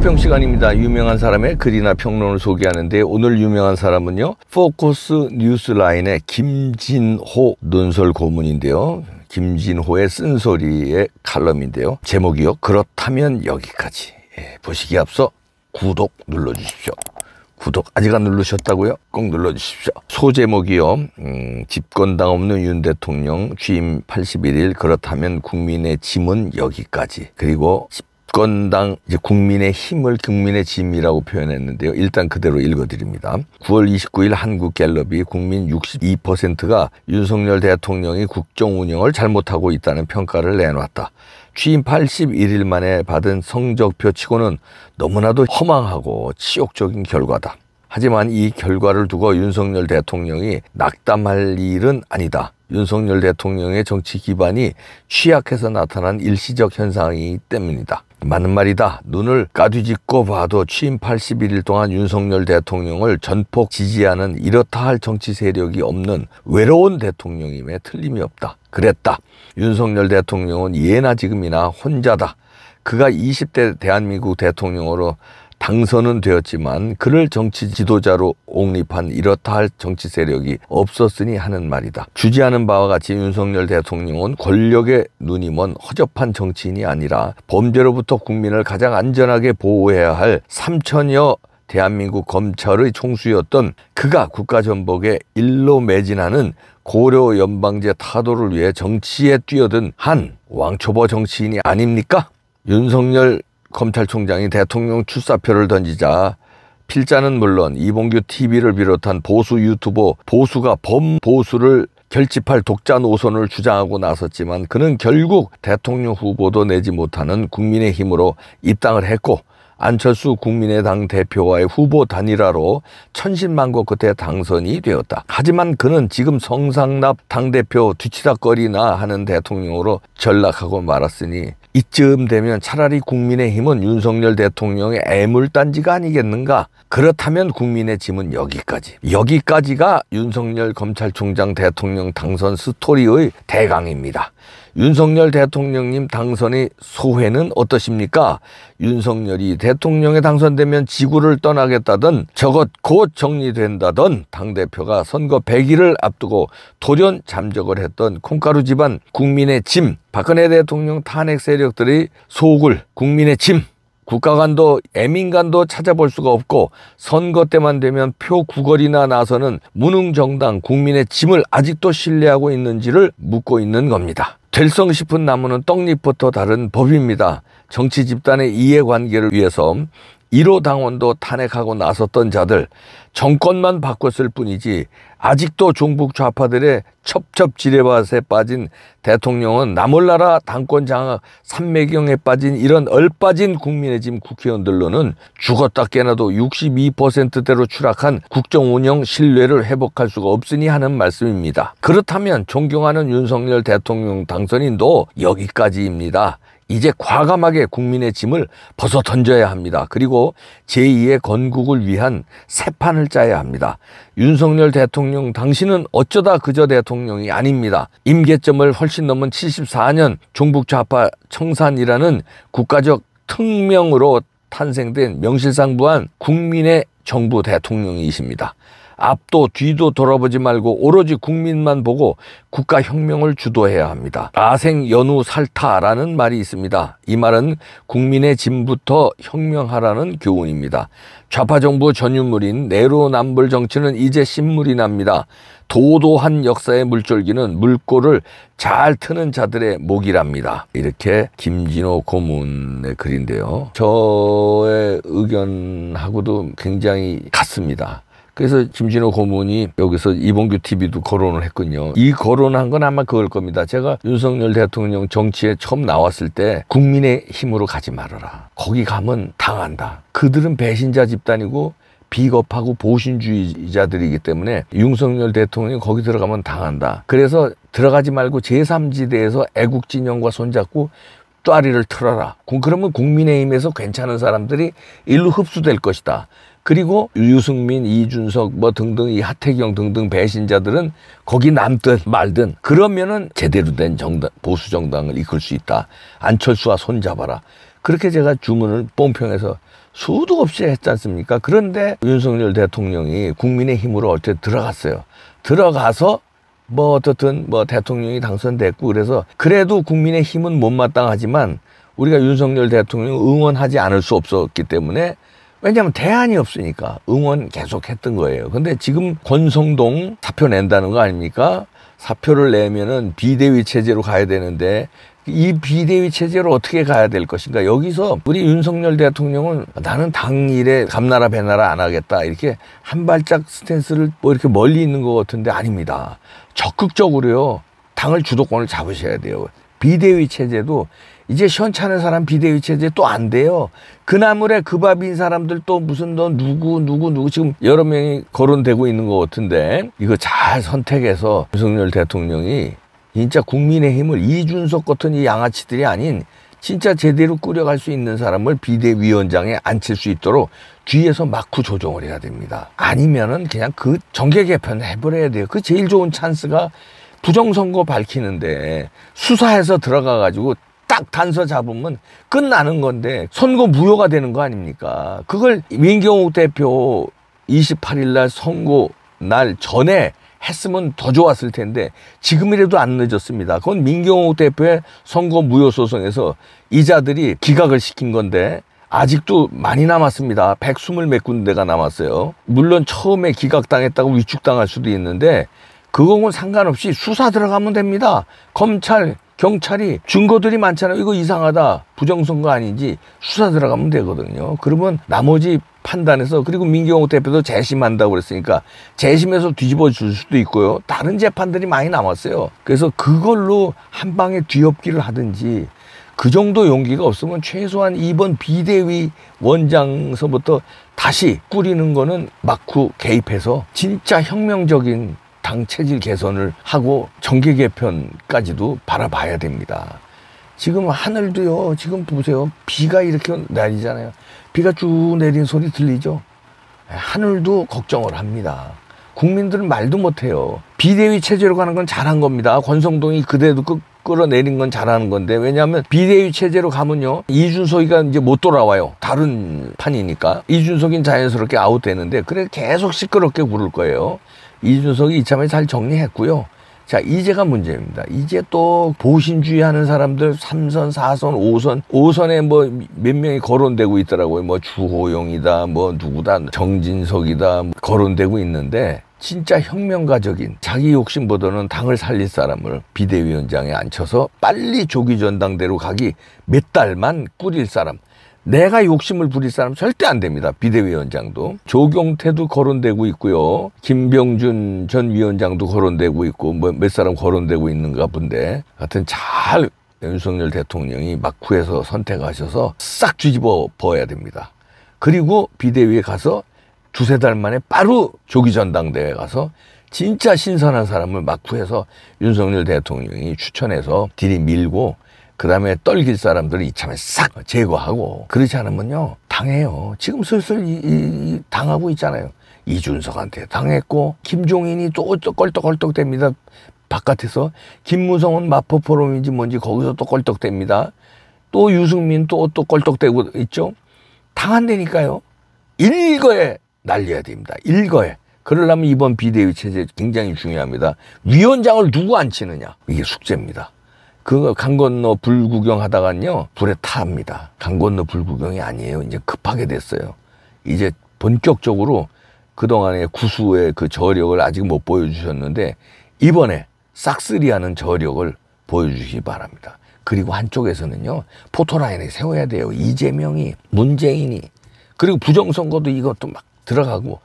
평 시간입니다. 유명한 사람의 글이나 평론을 소개하는데 오늘 유명한 사람은요. 포커스 뉴스라인의 김진호 논설 고문인데요. 김진호의 쓴소리의 칼럼인데요. 제목이요. 그렇다면 여기까지. 예, 보시기 앞서 구독 눌러주십시오. 구독 아직 안 누르셨다고요? 꼭 눌러주십시오. 소제목이요. 음, 집권당 없는 윤 대통령 취임 81일 그렇다면 국민의 짐은 여기까지. 그리고 집권당 국민의 힘을 국민의 짐이라고 표현했는데요. 일단 그대로 읽어드립니다. 9월 29일 한국갤럽이 국민 62%가 윤석열 대통령이 국정 운영을 잘못하고 있다는 평가를 내놓았다. 취임 81일 만에 받은 성적표 치고는 너무나도 허망하고 치욕적인 결과다. 하지만 이 결과를 두고 윤석열 대통령이 낙담할 일은 아니다. 윤석열 대통령의 정치 기반이 취약해서 나타난 일시적 현상이기 때문이다. 맞는 말이다. 눈을 까뒤집고 봐도 취임 81일 동안 윤석열 대통령을 전폭 지지하는 이렇다 할 정치 세력이 없는 외로운 대통령임에 틀림이 없다. 그랬다. 윤석열 대통령은 예나 지금이나 혼자다. 그가 20대 대한민국 대통령으로 당선은 되었지만 그를 정치 지도자로 옹립한 이렇다 할 정치 세력이 없었으니 하는 말이다. 주지하는 바와 같이 윤석열 대통령은 권력의 눈이 먼 허접한 정치인이 아니라 범죄로부터 국민을 가장 안전하게 보호해야 할삼천여 대한민국 검찰의 총수였던 그가 국가전복에 일로 매진하는 고려 연방제 타도를 위해 정치에 뛰어든 한 왕초보 정치인이 아닙니까? 윤석열 검찰총장이 대통령 출사표를 던지자 필자는 물론 이봉규 TV를 비롯한 보수 유튜버 보수가 범보수를 결집할 독자 노선을 주장하고 나섰지만 그는 결국 대통령 후보도 내지 못하는 국민의 힘으로 입당을 했고 안철수 국민의당 대표와의 후보 단일화로 천신만고 끝에 당선이 되었다. 하지만 그는 지금 성상납 당대표 뒤치다거리나 하는 대통령으로 전락하고 말았으니 이쯤 되면 차라리 국민의힘은 윤석열 대통령의 애물단지가 아니겠는가? 그렇다면 국민의 짐은 여기까지. 여기까지가 윤석열 검찰총장 대통령 당선 스토리의 대강입니다. 윤석열 대통령님 당선의 소회는 어떠십니까? 윤석열이 대통령에 당선되면 지구를 떠나겠다던 저것 곧 정리된다던 당대표가 선거 100일을 앞두고 돌연 잠적을 했던 콩가루 집안 국민의 짐 박근혜 대통령 탄핵 세력들의 소굴 국민의 짐국가관도 애민간도 찾아볼 수가 없고 선거 때만 되면 표 구걸이나 나서는 무능정당 국민의 짐을 아직도 신뢰하고 있는지를 묻고 있는 겁니다. 될성 싶은 나무는 떡잎부터 다른 법입니다. 정치 집단의 이해관계를 위해서 1호 당원도 탄핵하고 나섰던 자들 정권만 바꿨을 뿐이지 아직도 종북 좌파들의 첩첩 지뢰밭에 빠진 대통령은 나몰라라 당권 장악 삼매경에 빠진 이런 얼빠진 국민의 짐 국회의원들로는 죽었다 깨나도 62%대로 추락한 국정운영 신뢰를 회복할 수가 없으니 하는 말씀입니다. 그렇다면 존경하는 윤석열 대통령 당선인도 여기까지입니다. 이제 과감하게 국민의 짐을 벗어 던져야 합니다. 그리고 제2의 건국을 위한 새 판을 짜야 합니다. 윤석열 대통령 당신은 어쩌다 그저 대통령이 아닙니다. 임계점을 훨씬 넘은 74년 종북 좌파 청산이라는 국가적 특명으로 탄생된 명실상부한 국민의 정부 대통령이십니다. 앞도 뒤도 돌아보지 말고 오로지 국민만 보고 국가혁명을 주도해야 합니다. 아생 연우 살타라는 말이 있습니다. 이 말은 국민의 진부터 혁명하라는 교훈입니다. 좌파 정부 전유물인 내로남불 정치는 이제 신물이 납니다. 도도한 역사의 물줄기는 물꼬를 잘 트는 자들의 목이랍니다. 이렇게 김진호 고문의 글인데요. 저의 의견하고도 굉장히 같습니다. 그래서 김진호 고문이 여기서 이봉규 TV도 거론을 했군요. 이 거론한 건 아마 그걸 겁니다. 제가 윤석열 대통령 정치에 처음 나왔을 때 국민의 힘으로 가지 말아라. 거기 가면 당한다. 그들은 배신자 집단이고 비겁하고 보신주의자들이기 때문에 윤석열 대통령이 거기 들어가면 당한다. 그래서 들어가지 말고 제3지대에서 애국진영과 손잡고 또아리를 틀어라. 그러면 국민의힘에서 괜찮은 사람들이 일로 흡수될 것이다. 그리고 유승민, 이준석 뭐 등등 이 하태경 등등 배신자들은 거기 남든 말든 그러면은 제대로 된 정당 보수 정당을 이끌 수 있다. 안철수와 손잡아라. 그렇게 제가 주문을 뽐평해서 수도 없이 했지 않습니까? 그런데 윤석열 대통령이 국민의 힘으로 어째 들어갔어요. 들어가서 뭐 어떻든 뭐 대통령이 당선됐고 그래서 그래도 국민의 힘은 못마땅하지만 우리가 윤석열 대통령 응원하지 않을 수 없었기 때문에 왜냐하면 대안이 없으니까 응원 계속 했던 거예요. 근데 지금 권성동 사표 낸다는 거 아닙니까? 사표를 내면은 비대위 체제로 가야 되는데 이 비대위 체제로 어떻게 가야 될 것인가 여기서 우리 윤석열 대통령은 나는 당일에 감나라 배나라 안 하겠다 이렇게 한 발짝 스탠스를 뭐 이렇게 멀리 있는 것 같은데 아닙니다 적극적으로요 당을 주도권을 잡으셔야 돼요 비대위 체제도 이제 현찮은 사람 비대위 체제 또 안 돼요. 그 나물에 그 밥인 사람들 또 무슨 너 누구 누구 누구 지금 여러 명이 거론되고 있는 것 같은데 이거 잘 선택해서 윤석열 대통령이 진짜 국민의힘을 이준석 같은 이 양아치들이 아닌 진짜 제대로 꾸려갈 수 있는 사람을 비대위원장에 앉힐 수 있도록 뒤에서 막후 조정을 해야 됩니다. 아니면은 그냥 그 정계 개편 해버려야 돼요. 그 제일 좋은 찬스가 부정선거 밝히는데 수사해서 들어가가지고 딱 단서 잡으면 끝나는 건데 선거 무효가 되는 거 아닙니까? 그걸 민경욱 대표 28일 날 선거 날 전에 했으면 더 좋았을 텐데 지금이라도 안 늦었습니다. 그건 민경욱 대표의 선거 무효 소송에서 이자들이 기각을 시킨 건데 아직도 많이 남았습니다. 120몇 군데가 남았어요. 물론 처음에 기각당했다고 위축당할 수도 있는데 그거는 상관없이 수사 들어가면 됩니다. 검찰, 경찰이 증거들이 많잖아요. 이거 이상하다. 부정선거 아닌지 수사 들어가면 되거든요. 그러면 나머지 판단에서 그리고 민경욱 대표도 재심한다고 그랬으니까 재심해서 뒤집어 줄 수도 있고요. 다른 재판들이 많이 남았어요. 그래서 그걸로 한 방에 뒤엎기를 하든지 그 정도 용기가 없으면 최소한 이번 비대위 원장서부터 다시 꾸리는 거는 막후 개입해서 진짜 혁명적인 당 체질 개선을 하고 정계 개편까지도 바라봐야 됩니다. 지금 하늘도요, 지금 보세요. 비가 이렇게 내리잖아요. 비가 쭉 내린 소리 들리죠? 하늘도 걱정을 합니다. 국민들은 말도 못해요. 비대위 체제로 가는 건 잘한 겁니다. 권성동이 그대로 끝 끌어내린 건 잘하는 건데 왜냐하면 비대위 체제로 가면요 이준석이가 이제 못 돌아와요 다른 판이니까 이준석이 자연스럽게 아웃되는데 그래 계속 시끄럽게 부를 거예요 이준석이 이참에 잘 정리했고요. 자, 이제가 문제입니다. 이제 또 보신주의 하는 사람들 삼선사선오선오선에 뭐 몇 명이 거론되고 있더라고요. 뭐 주호영이다, 뭐 누구다, 정진석이다, 뭐 거론되고 있는데 진짜 혁명가적인 자기 욕심보다는 당을 살릴 사람을 비대위원장에 앉혀서 빨리 조기 전당대로 가기 몇 달만 꾸릴 사람 내가 욕심을 부릴 사람 절대 안 됩니다. 비대위원장도. 음. 조경태도 거론되고 있고요. 김병준 전 위원장도 거론되고 있고 뭐몇 사람 거론되고 있는가 본데 하여튼 잘 윤석열 대통령이 막후에서 선택하셔서 싹 뒤집어 버야 됩니다. 그리고 비대위에 가서 두세 달 만에 바로 조기 전당대회 가서 진짜 신선한 사람을 막후에서 윤석열 대통령이 추천해서 딜이 밀고 그 다음에 떨길 사람들을 이참에 싹 제거하고 그러지 않으면요 당해요 지금 슬슬 이, 이, 당하고 있잖아요 이준석한테 당했고 김종인이 또, 또껄떡껄떡됩니다 바깥에서 김무성은 마포 포럼인지 뭔지 거기서 또껄떡됩니다또 유승민 또또 또 껄떡대고 있죠 당한다니까요 일거에 날려야 됩니다 일거에 그러려면 이번 비대위 체제 굉장히 중요합니다 위원장을 누구 앉히느냐 이게 숙제입니다 그강 건너 불 구경하다간요 불에 타합니다. 강 건너 불 구경이 아니에요. 이제 급하게 됐어요. 이제 본격적으로 그동안의 구수의 그 저력을 아직 못 보여주셨는데 이번에 싹쓸이하는 저력을 보여주시기 바랍니다. 그리고 한쪽에서는요 포토라인에 세워야 돼요. 이재명이 문재인이 그리고 부정선거도 이것도 막 들어가고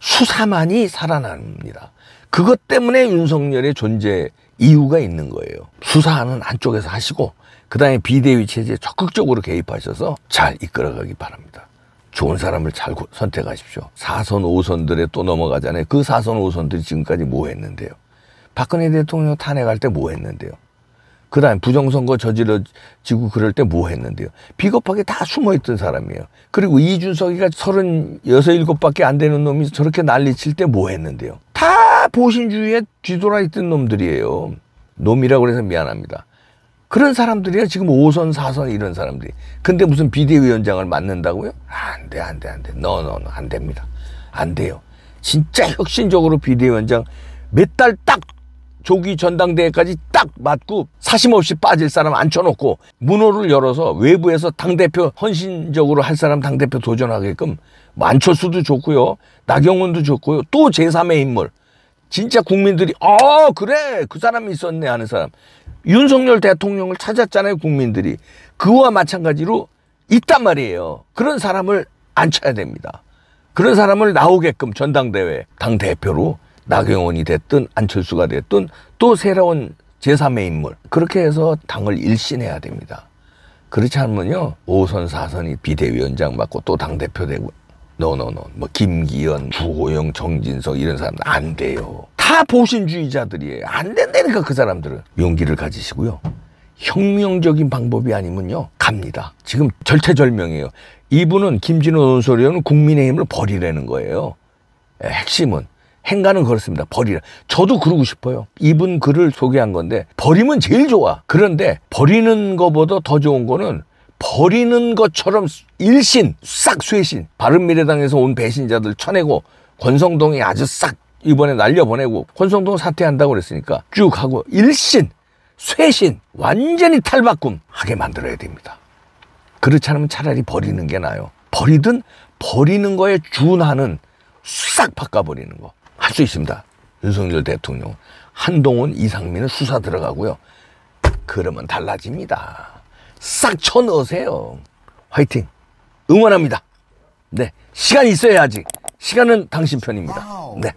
수사만이 살아납니다. 그것 때문에 윤석열의 존재 이유가 있는 거예요. 수사하는 안쪽에서 하시고 그 다음에 비대위 체제에 적극적으로 개입하셔서 잘 이끌어가기 바랍니다. 좋은 사람을 잘 선택하십시오. 4선, 5선들에 또 넘어가잖아요. 그 4선, 5선들이 지금까지 뭐 했는데요? 박근혜 대통령 탄핵할 때 뭐 했는데요? 그 다음에 부정선거 저질러지고 그럴 때 뭐 했는데요? 비겁하게 다 숨어있던 사람이에요. 그리고 이준석이가 36, 7밖에 안 되는 놈이 저렇게 난리칠 때 뭐 했는데요? 보신주의에 뒤돌아 있던 놈들이에요. 놈이라고 해서 미안합니다. 그런 사람들이야 지금 5선, 4선 이런 사람들이. 근데 무슨 비대위원장을 맡는다고요? 안 돼, 안 돼, 안 돼. 너, 너, 너, 안 됩니다. 안 돼요. 진짜 혁신적으로 비대위원장 몇 달 딱 조기 전당대회까지 딱 맞고 사심 없이 빠질 사람 앉혀놓고 문호를 열어서 외부에서 당대표 헌신적으로 할 사람 당대표 도전하게끔 만철수도 뭐 좋고요. 나경원도 좋고요. 또 제3의 인물. 진짜 국민들이 어 그래 그 사람이 있었네 하는 사람 윤석열 대통령을 찾았잖아요 국민들이 그와 마찬가지로 있단 말이에요 그런 사람을 안 쳐야 됩니다 그런 사람을 나오게끔 전당대회 당대표로 나경원이 됐든 안철수가 됐든 또 새로운 제3의 인물 그렇게 해서 당을 일신해야 됩니다 그렇지 않으면요 5선 4선이 비대위원장 맡고 또 당대표 되고 노노노 뭐 김기현, 주호영, 정진석 이런 사람안 돼요. 다 보신주의자들이에요. 안 된다니까 그 사람들은. 용기를 가지시고요. 혁명적인 방법이 아니면요. 갑니다. 지금 절체절명이에요. 이분은 김진호 논설위원은 국민의힘을 버리라는 거예요. 예, 핵심은. 행간은 그렇습니다. 버리라. 저도 그러고 싶어요. 이분 글을 소개한 건데 버리면 제일 좋아. 그런데 버리는 거보다 더 좋은 거는 버리는 것처럼 일신, 싹 쇄신, 바른미래당에서 온 배신자들 쳐내고 권성동이 아주 싹 이번에 날려보내고 권성동 사퇴한다고 그랬으니까 쭉 하고 일신, 쇄신, 완전히 탈바꿈 하게 만들어야 됩니다. 그렇지 않으면 차라리 버리는 게 나아요. 버리든 버리는 거에 준하는 싹 바꿔버리는 거. 할 수 있습니다. 윤석열 대통령. 한동훈, 이상민은 수사 들어가고요. 그러면 달라집니다. 싹 쳐넣으세요. 화이팅! 응원합니다. 네, 시간 이 있어야지. 시간은 당신 편입니다. 네.